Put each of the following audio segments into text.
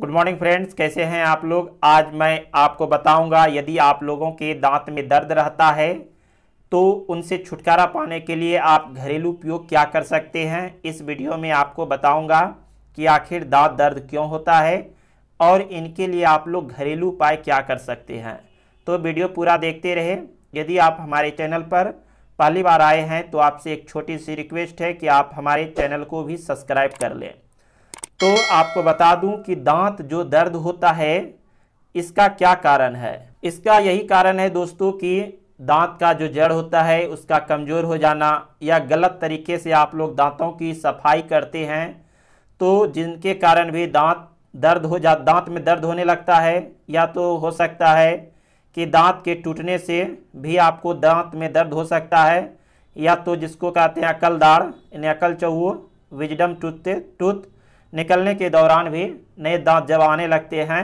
good morning friends कैसे हैं आप लोग आज मैं आपको बताऊंगा यदि आप लोगों के दांत में दर्द रहता है तो उनसे छुटकारा पाने के लिए आप घरेलू उपयोग क्या कर सकते हैं इस वीडियो में आपको बताऊंगा कि आखिर दांत दर्द क्यों होता है और इनके लिए आप लोग घरेलू उपाय क्या कर सकते हैं तो वीडियो पूरा देखते रहे यदि आप हमारे चैनल पर पहली बार आए हैं तो आपसे एक छोटी सी रिक्वेस्ट है कि आप हमारे चैनल को भी सब्सक्राइब कर लें तो आपको बता दूं कि दांत जो दर्द होता है इसका क्या कारण है इसका यही कारण है दोस्तों कि दांत का जो जड़ होता है उसका कमज़ोर हो जाना या गलत तरीके से आप लोग दांतों की सफाई करते हैं तो जिनके कारण भी दांत दर्द हो जा दांत में दर्द होने लगता है या तो हो सकता है कि दांत के टूटने से भी आपको दांत में दर्द हो सकता है या तो जिसको कहते हैं अकल यानी अकल चौ विजडम टूथ टूथ निकलने के दौरान भी नए दांत जब आने लगते हैं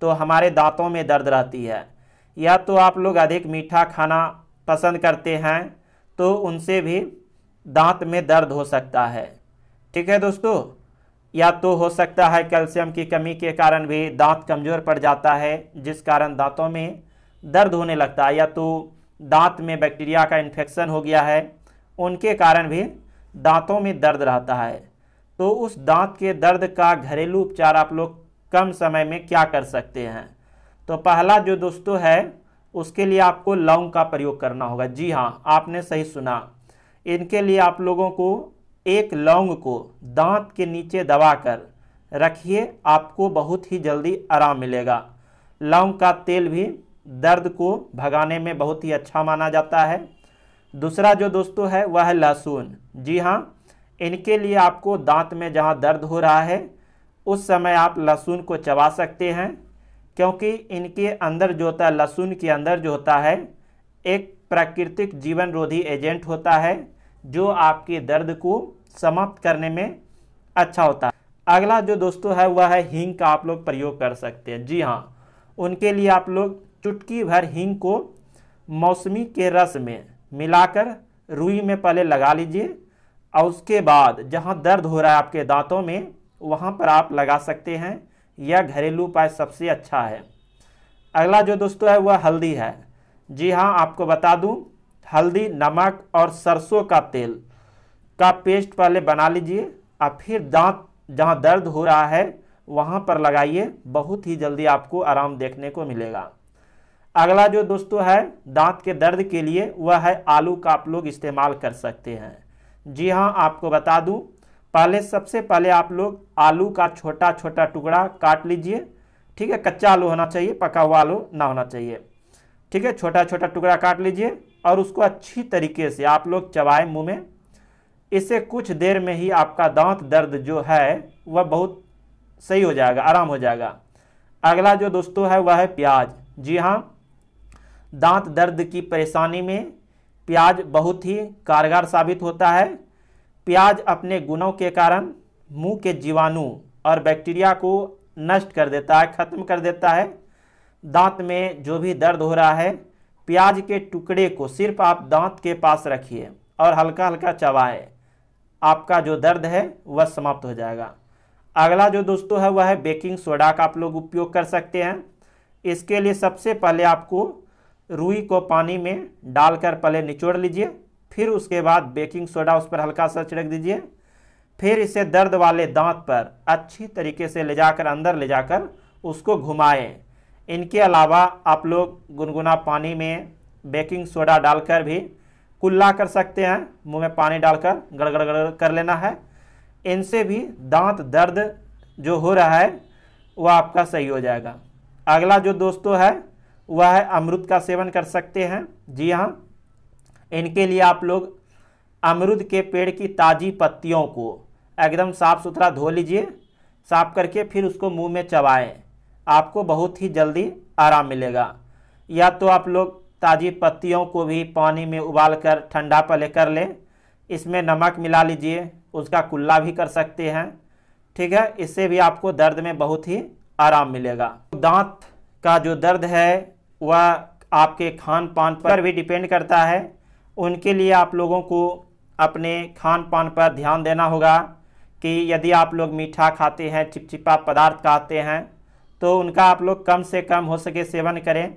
तो हमारे दांतों में दर्द रहती है या तो आप लोग अधिक मीठा खाना पसंद करते हैं तो उनसे भी दांत में दर्द हो सकता है ठीक है दोस्तों या तो हो सकता है कैल्शियम की कमी के कारण भी दांत कमज़ोर पड़ जाता है जिस कारण दांतों में दर्द होने लगता है या तो दांत में बैक्टीरिया का इन्फेक्शन हो गया है उनके कारण भी दांतों में दर्द रहता है तो उस दांत के दर्द का घरेलू उपचार आप लोग कम समय में क्या कर सकते हैं तो पहला जो दोस्तों है उसके लिए आपको लौंग का प्रयोग करना होगा जी हाँ आपने सही सुना इनके लिए आप लोगों को एक लौंग को दांत के नीचे दबाकर रखिए आपको बहुत ही जल्दी आराम मिलेगा लौंग का तेल भी दर्द को भगाने में बहुत ही अच्छा माना जाता है दूसरा जो दोस्तों है वह है लहसुन जी हाँ इनके लिए आपको दांत में जहाँ दर्द हो रहा है उस समय आप लहसुन को चबा सकते हैं क्योंकि इनके अंदर जो होता है लहसुन के अंदर जो होता है एक प्राकृतिक जीवन रोधी एजेंट होता है जो आपके दर्द को समाप्त करने में अच्छा होता है अगला जो दोस्तों है वह है हींग का आप लोग प्रयोग कर सकते हैं जी हाँ उनके लिए आप लोग चुटकी भर हींग को मौसमी के रस में मिलाकर रुई में पहले लगा लीजिए और उसके बाद जहाँ दर्द हो रहा है आपके दांतों में वहाँ पर आप लगा सकते हैं यह घरेलू उपाय सबसे अच्छा है अगला जो दोस्तों है वह हल्दी है जी हाँ आपको बता दूँ हल्दी नमक और सरसों का तेल का पेस्ट पहले बना लीजिए और फिर दांत जहाँ दर्द हो रहा है वहाँ पर लगाइए बहुत ही जल्दी आपको आराम देखने को मिलेगा अगला जो दोस्तों है दांत के दर्द के लिए वह है आलू का आप लोग इस्तेमाल कर सकते हैं जी हाँ आपको बता दूँ पहले सबसे पहले आप लोग आलू का छोटा छोटा टुकड़ा काट लीजिए ठीक है कच्चा आलू होना चाहिए पका हुआ आलू ना होना चाहिए ठीक है छोटा छोटा टुकड़ा काट लीजिए और उसको अच्छी तरीके से आप लोग चबाएं मुंह में इससे कुछ देर में ही आपका दांत दर्द जो है वह बहुत सही हो जाएगा आराम हो जाएगा अगला जो दोस्तों है वह है प्याज जी हाँ दांत दर्द की परेशानी में प्याज बहुत ही कारगर साबित होता है प्याज अपने गुणों के कारण मुंह के जीवाणु और बैक्टीरिया को नष्ट कर देता है ख़त्म कर देता है दांत में जो भी दर्द हो रहा है प्याज के टुकड़े को सिर्फ आप दांत के पास रखिए और हल्का हल्का चबाए आपका जो दर्द है वह समाप्त हो जाएगा अगला जो दोस्तों है वह है बेकिंग सोडा का आप लोग उपयोग कर सकते हैं इसके लिए सबसे पहले आपको रुई को पानी में डालकर पहले निचोड़ लीजिए फिर उसके बाद बेकिंग सोडा उस पर हल्का सा छिड़क दीजिए फिर इसे दर्द वाले दांत पर अच्छी तरीके से ले जाकर अंदर ले जाकर उसको घुमाएं इनके अलावा आप लोग गुनगुना पानी में बेकिंग सोडा डालकर भी कुल्ला कर सकते हैं मुंह में पानी डालकर गड़गड़ गड़ कर लेना है इनसे भी दांत दर्द जो हो रहा है वह आपका सही हो जाएगा अगला जो दोस्तों है वह अमरुद का सेवन कर सकते हैं जी हाँ इनके लिए आप लोग अमरुद के पेड़ की ताज़ी पत्तियों को एकदम साफ़ सुथरा धो लीजिए साफ करके फिर उसको मुंह में चबाएं आपको बहुत ही जल्दी आराम मिलेगा या तो आप लोग ताज़ी पत्तियों को भी पानी में उबाल कर ठंडा पले कर लें इसमें नमक मिला लीजिए उसका कुल्ला भी कर सकते हैं ठीक है इससे भी आपको दर्द में बहुत ही आराम मिलेगा दांत का जो दर्द है वह आपके खान पान पर भी डिपेंड करता है उनके लिए आप लोगों को अपने खान पान पर ध्यान देना होगा कि यदि आप लोग मीठा खाते हैं चिपचिपा पदार्थ खाते हैं तो उनका आप लोग कम से कम हो सके सेवन करें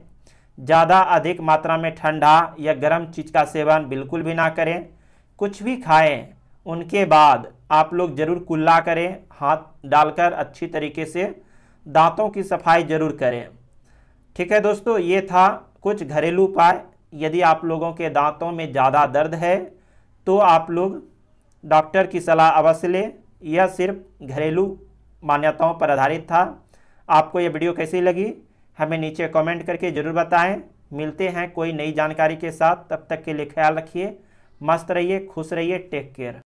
ज़्यादा अधिक मात्रा में ठंडा या गर्म चीज़ का सेवन बिल्कुल भी ना करें कुछ भी खाएं उनके बाद आप लोग ज़रूर कुल्ला करें हाथ डालकर अच्छी तरीके से दांतों की सफाई ज़रूर करें ठीक है दोस्तों ये था कुछ घरेलू उपाय यदि आप लोगों के दांतों में ज़्यादा दर्द है तो आप लोग डॉक्टर की सलाह अवश्य लें यह सिर्फ घरेलू मान्यताओं पर आधारित था आपको यह वीडियो कैसी लगी हमें नीचे कमेंट करके ज़रूर बताएं मिलते हैं कोई नई जानकारी के साथ तब तक के लिए ख्याल रखिए मस्त रहिए खुश रहिए टेक केयर